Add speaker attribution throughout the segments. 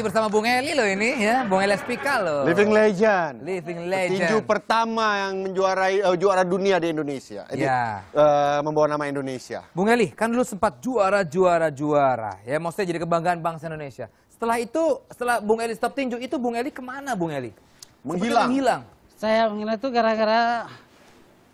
Speaker 1: masih bersama Bung Eli loh ini ya, Bung Eli Spika loh. Living legend. Living legend. Tinju pertama
Speaker 2: yang menjuarai uh, juara dunia di Indonesia. Iya. ya. Uh, membawa nama Indonesia.
Speaker 1: Bung Eli, kan lu sempat juara juara juara ya, maksudnya jadi kebanggaan bangsa Indonesia. Setelah itu, setelah
Speaker 3: Bung Eli stop tinju itu Bung Eli kemana Bung Eli?
Speaker 1: Menghilang. menghilang.
Speaker 3: Saya menghilang itu gara-gara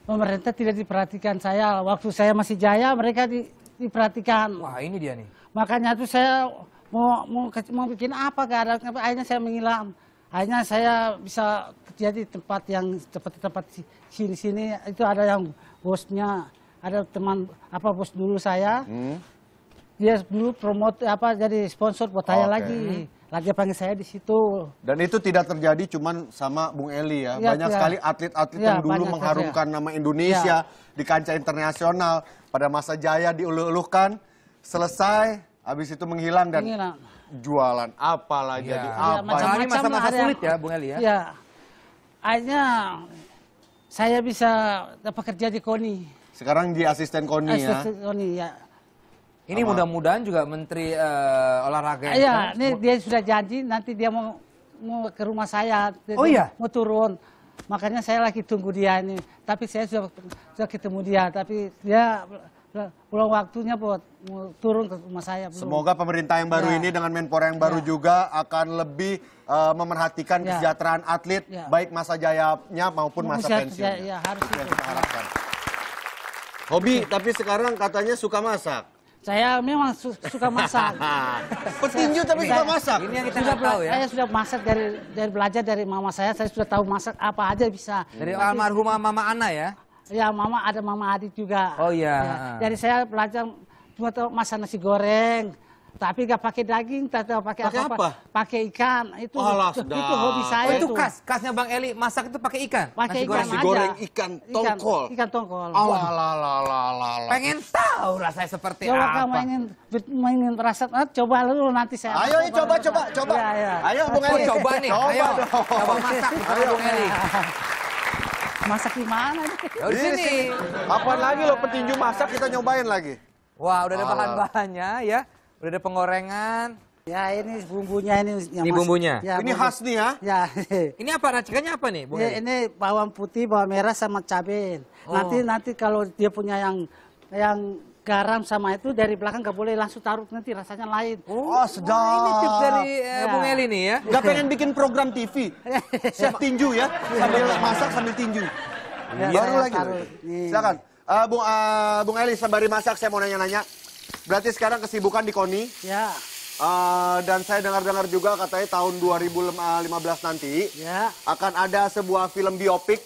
Speaker 3: pemerintah tidak diperhatikan saya. Waktu saya masih jaya mereka di, diperhatikan. Wah ini dia nih. Makanya itu saya mau mau mau bikin apa gak ada akhirnya saya menghilang akhirnya saya bisa kerja di tempat yang seperti tempat sini sini itu ada yang bosnya ada teman apa bos dulu saya hmm. dia dulu promote apa jadi sponsor buat saya okay. lagi lagi panggil saya di situ.
Speaker 2: Dan itu tidak terjadi cuman sama Bung Eli ya. ya banyak ya. sekali atlet-atlet ya, yang dulu mengharumkan ya. nama Indonesia ya. di kancah internasional. Pada masa jaya diuluh-uluhkan, selesai Habis itu menghilang dan menghilang. jualan apalah ya. jadi apa. Ya, macam-macam ini masa-masa sulit ya Bung Eli ya. ya.
Speaker 3: Akhirnya saya bisa dapat kerja di KONI.
Speaker 1: Sekarang di asisten KONI ya. Asisten KONI ya. Ini mudah-mudahan juga Menteri uh, Olahraga. Iya,
Speaker 3: ini dia sudah janji nanti dia mau mau ke rumah saya. Oh iya? Mau turun. Makanya saya lagi tunggu dia ini. Tapi saya sudah, sudah ketemu dia. Tapi dia belum waktunya buat turun ke rumah saya. Belum. Semoga
Speaker 2: pemerintah yang baru ya. ini dengan Menpora yang baru ya. juga akan lebih uh, memerhatikan ya. kesejahteraan atlet ya. baik masa jayanya maupun masa pensiunnya. Ya,
Speaker 3: harus itu kita harapkan.
Speaker 2: Hobi, tapi sekarang katanya suka masak.
Speaker 3: Saya memang su suka masak. Petinju tapi suka iya. masak. Ini yang kita sudah tahu ya. Saya sudah masak dari dari belajar dari mama saya. Saya sudah tahu masak apa aja bisa. Dari almarhumah mama Ana ya ya mama ada mama Adit juga. Oh iya. Ya. Jadi saya belajar buat masak nasi goreng. Tapi gak pakai daging, tidak pakai apa-apa. Pakai ikan. Itu Alah, itu, itu hobi oh, saya. Oh, itu khas, khasnya Bang Eli masak itu pakai ikan. Pakai ikan goreng.
Speaker 1: goreng ikan tongkol. Ikan, ikan tongkol. Oh, alah, alah, alah, alah. Pengen tahu rasanya seperti
Speaker 3: coba ya, apa. Coba kamu ingin, ingin rasa, eh, coba dulu nanti saya. Ayo coba, coba, coba. coba. Ya, ya. Ayo Bung Eli. coba nih, coba ayo. Coba masak, Bung Eli.
Speaker 1: Masak di mana? Ya,
Speaker 2: di sini. Apa lagi lo
Speaker 1: petinju masak kita nyobain lagi. Wah, udah ada bahan-bahannya
Speaker 3: ya. Udah ada penggorengan. Ya ini bumbunya ini. Yang ini bumbunya. Ya, ini bumbu. khas nih ya. Ya.
Speaker 1: ini apa racikannya apa
Speaker 3: nih? Bu ini, ya, ini bawang putih, bawang merah sama cabai. Oh. Nanti nanti kalau dia punya yang yang garam sama itu dari belakang gak boleh langsung taruh nanti rasanya lain. Oh, oh sedap. Wah, ini tips dari eh, ya. Bung Eli
Speaker 2: nih ya. Gak pengen bikin program TV. Chef tinju ya, sambil masak sambil tinju. Ya, Baru ya, lagi. Iya. Silakan. Uh, Bung uh, Bung Eli sembari masak saya mau nanya-nanya. Berarti sekarang kesibukan di Koni. Ya. Uh, dan saya dengar-dengar juga katanya tahun 2015 nanti ya. akan ada sebuah film biopik,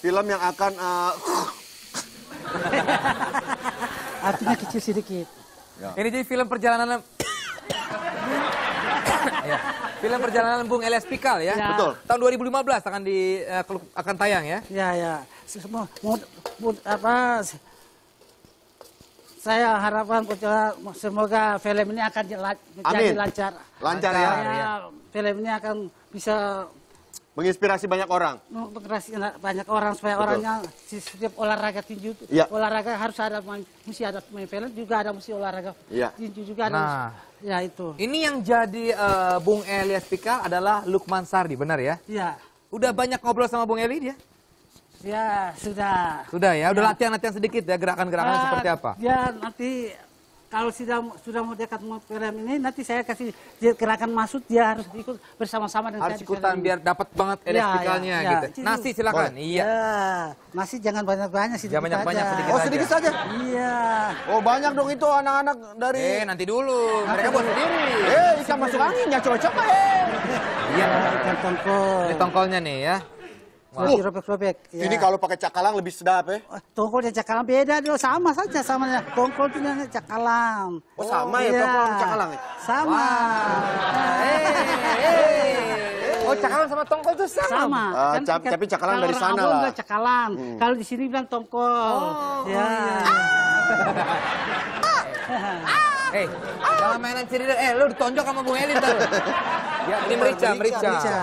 Speaker 2: film yang akan uh,
Speaker 3: Artinya kecil sedikit.
Speaker 1: Ya. Ini jadi film perjalanan ya. Film perjalanan Bung Elias Pikal ya. ya. Betul. Tahun 2015 akan di uh, akan tayang ya.
Speaker 3: Ya ya. Semua. apa saya harapkan, semoga film ini akan jadi lancar. Lancar ya. ya. Film ini akan bisa
Speaker 2: Menginspirasi banyak orang.
Speaker 3: Menginspirasi banyak orang supaya Betul. orangnya setiap olahraga tinju, ya. olahraga harus ada mesti ada main pelat juga ada mesti olahraga ya. tinju juga ada. Nah, mesti, ya itu. Ini yang jadi uh, Bung Elias
Speaker 1: Pikal adalah Lukman Sardi, benar ya? Iya. Udah banyak ngobrol sama Bung Eli dia?
Speaker 3: Ya, sudah.
Speaker 1: Sudah ya, udah ya. latihan-latihan ya. sedikit ya gerakan-gerakan nah, seperti apa? Ya,
Speaker 3: nanti kalau sudah sudah mau dekat program ini nanti saya kasih gerakan masuk dia harus ikut bersama-sama dengan harus saya ikutan biar dapat banget elektrikalnya ya, ya, ya. gitu. Nasi silakan. Boleh. Iya. Ya, nasi jangan banyak-banyak sih. jangan banyak -banyak, sedikit oh, sedikit saja. Iya. Oh, banyak dong itu anak-anak dari Eh, nanti dulu. Mereka buat sendiri. Eh, ikan masuk angin ya coba-coba. Eh.
Speaker 1: Iya, ikan tongkol. Ini tongkolnya nih ya.
Speaker 3: Wow. Uh, robek-robek. Ya. Ini kalau pakai cakalang lebih sedap ya? Eh. Oh, Tongkolnya cakalang beda dong, sama saja sama tongkol namanya cakalang. Oh, sama ya, ya tongkol sama cakalang ya? Sama. Wow. Hey, eh, hey. Oh, cakalang sama tongkol tuh sama. Sama. Uh, kan, kan, tapi cakalang dari sana lah. Kalau cakalang, hmm. kalau di sini bilang tongkol. Oh, ya. Oh, iya. ah. ah. Hey, ah. jangan mainan ciri Eh, lu ditonjok sama Bung Elin tuh.
Speaker 1: Ya, ini merica, merica. Merica, merica.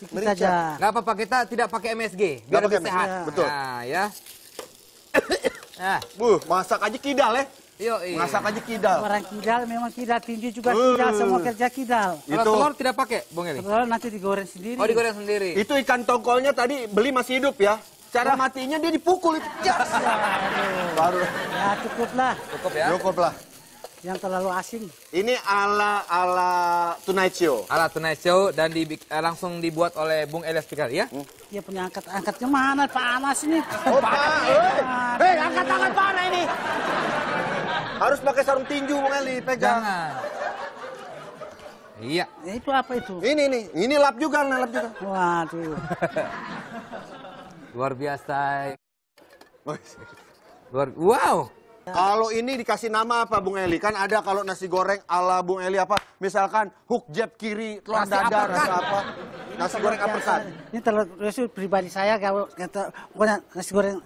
Speaker 1: merica. merica. Gak apa-apa, kita tidak pakai MSG. Biar lebih sehat. Ya. Betul. Nah, ya. nah. masak aja kidal ya.
Speaker 3: Yo, Masak aja kidal. Orang kidal memang kidal tinggi juga uh, kidal semua kerja kidal. Itu. Kalau telur tidak pakai,
Speaker 1: Bung
Speaker 2: Eli. Telur nanti digoreng sendiri. Oh, digoreng sendiri. Itu ikan tongkolnya tadi beli masih hidup ya. Cara Wah.
Speaker 3: matinya dia dipukul itu. Yes. Baru. Ya, ya.
Speaker 2: cukup lah. Cukup ya. Cukuplah
Speaker 3: yang terlalu asin
Speaker 1: Ini ala ala Tonight Show. Ala Tonight Show dan di, eh, langsung dibuat oleh Bung Elias Pikal ya? Iya hmm.
Speaker 3: punya angkat angkat kemana panas ini? Oh pak Hei angkat tangan angkat mana ini? Harus pakai
Speaker 2: sarung tinju Bung Eli pegang. Jangan. Iya. Ya, itu apa itu? Ini ini, ini lap juga, lap juga. Waduh. Luar biasa. wow. Kalau ini dikasih nama apa Bung Eli? Kan ada kalau nasi goreng ala Bung Eli apa? Misalkan hook jab kiri, telur dadar apa? apa
Speaker 3: nasi goreng iya, uppercut. Iya. Ini terlalu rusuk pribadi saya kalau kata pokoknya nasi goreng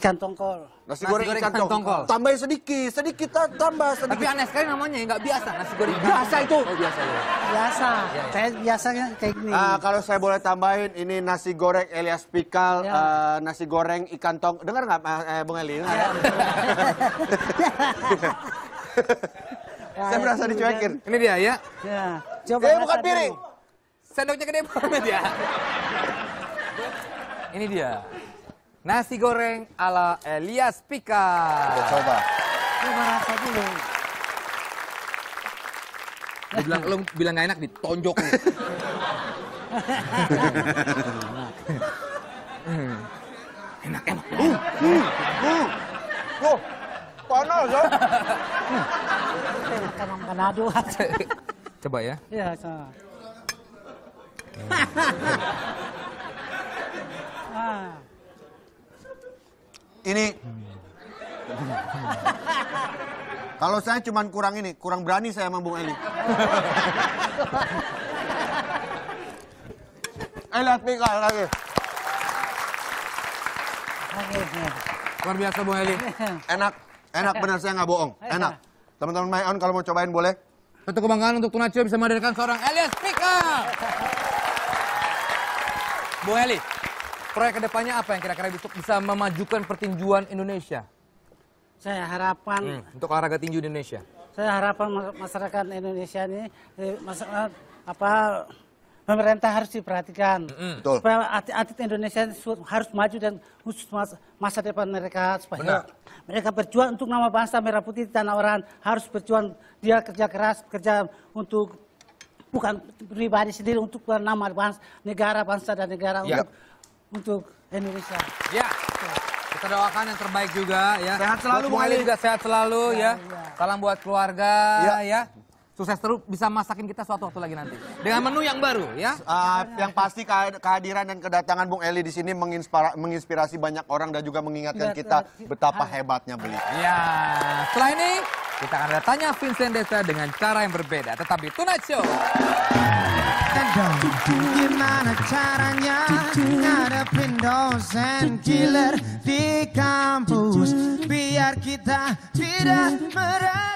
Speaker 3: ikan tongkol. Nasi, goreng, ikan, tongkol. Tambahin sedikit, sedikit tambah
Speaker 1: sedikit. Tapi aneh sekali namanya, nggak biasa nasi goreng. Biasa itu. Oh, biasa. Ya. Biasa. Ya, biasanya
Speaker 2: kayak gini. Uh, kalau saya boleh tambahin, ini nasi goreng Elias Pikal, ya. ah, nasi goreng ikan tong. Dengar nggak, ah, eh, Bung Eli? Ya.
Speaker 3: saya merasa dicuekin. Ini dia ya. ya.
Speaker 1: Coba eh, bukan piring. Sendoknya gede banget ya. Ini dia. Nasi goreng ala Elias Pika. Kita coba. Coba rasa dulu. Lu bilang, lu bilang gak enak ditonjok lu. enak,
Speaker 3: enak. Uh, uh, uh. Oh, panas ya. Makan Manado. Coba ya. Iya, coba. Ini kalau
Speaker 2: saya cuma kurang ini, kurang berani saya sama Bung Eli. Eh, lihat Mika lagi. Luar biasa Bung Eli. Enak, enak benar saya nggak bohong. Enak.
Speaker 1: Teman-teman My On kalau mau cobain boleh. Satu kebanggaan untuk Tunacio bisa menghadirkan seorang
Speaker 3: Elias Pika.
Speaker 1: Bu Heli, proyek kedepannya apa yang kira-kira bisa memajukan pertinjuan Indonesia? Saya harapan hmm, untuk olahraga tinju di Indonesia.
Speaker 3: Saya harapan masyarakat Indonesia ini eh, masyarakat apa pemerintah harus diperhatikan. Mm-hmm. Supaya atlet Indonesia harus maju dan khusus masa, masa depan mereka supaya Benar. mereka berjuang untuk nama bangsa merah putih tanah orang harus berjuang dia kerja keras kerja untuk bukan pribadi sendiri untuk nama bangsa, negara bangsa dan negara ya. untuk untuk Indonesia. Ya.
Speaker 1: Kita doakan yang terbaik juga ya. Sehat selalu Bu Ali juga sehat selalu ya. ya. ya. Salam buat keluarga ya. ya. Sukses terus bisa masakin kita suatu waktu lagi nanti dengan menu yang baru
Speaker 2: ya. Uh, yang pasti kehadiran dan kedatangan Bung Eli di sini menginspirasi, menginspirasi banyak orang dan juga mengingatkan kita betapa hebatnya beliau.
Speaker 1: Ya. Setelah ini kita akan ada tanya Vincent Desa dengan cara yang berbeda. Tetapi Tonight Show. Gimana caranya ngadepin dosen killer di kampus biar kita tidak merasa